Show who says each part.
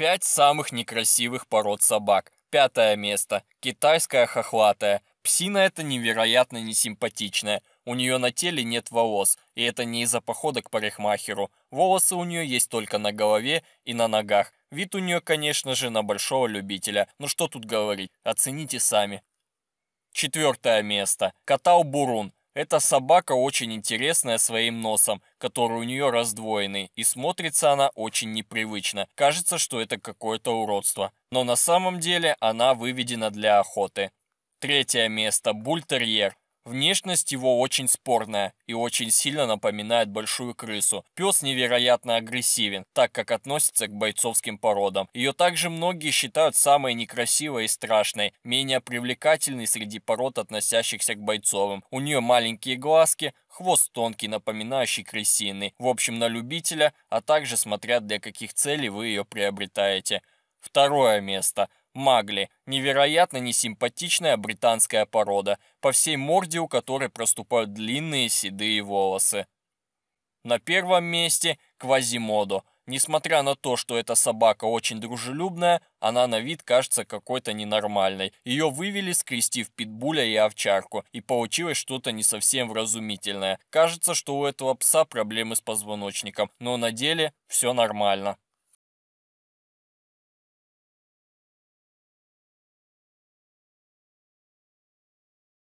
Speaker 1: Пять самых некрасивых пород собак. Пятое место. Китайская хохлатая. Псина эта невероятно несимпатичная. У нее на теле нет волос, и это не из-за похода к парикмахеру. Волосы у нее есть только на голове и на ногах. Вид у нее, конечно же, на большого любителя. Но что тут говорить, оцените сами. Четвертое место. Катау Бурун. Эта собака очень интересная своим носом, который у нее раздвоенный, и смотрится она очень непривычно. Кажется, что это какое-то уродство. Но на самом деле она выведена для охоты. Третье место – бультерьер. Внешность его очень спорная и очень сильно напоминает большую крысу. Пес невероятно агрессивен, так как относится к бойцовским породам. Ее также многие считают самой некрасивой и страшной, менее привлекательной среди пород, относящихся к бойцовым. У нее маленькие глазки, хвост тонкий, напоминающий крысиный. В общем, на любителя, а также смотря для каких целей вы ее приобретаете. Второе место – Магли – невероятно несимпатичная британская порода, по всей морде у которой проступают длинные седые волосы. На первом месте – Квазимодо. Несмотря на то, что эта собака очень дружелюбная, она на вид кажется какой-то ненормальной. Ее вывели, скрестив питбуля и овчарку, и получилось что-то не совсем вразумительное. Кажется, что у этого пса проблемы с позвоночником, но на деле все нормально.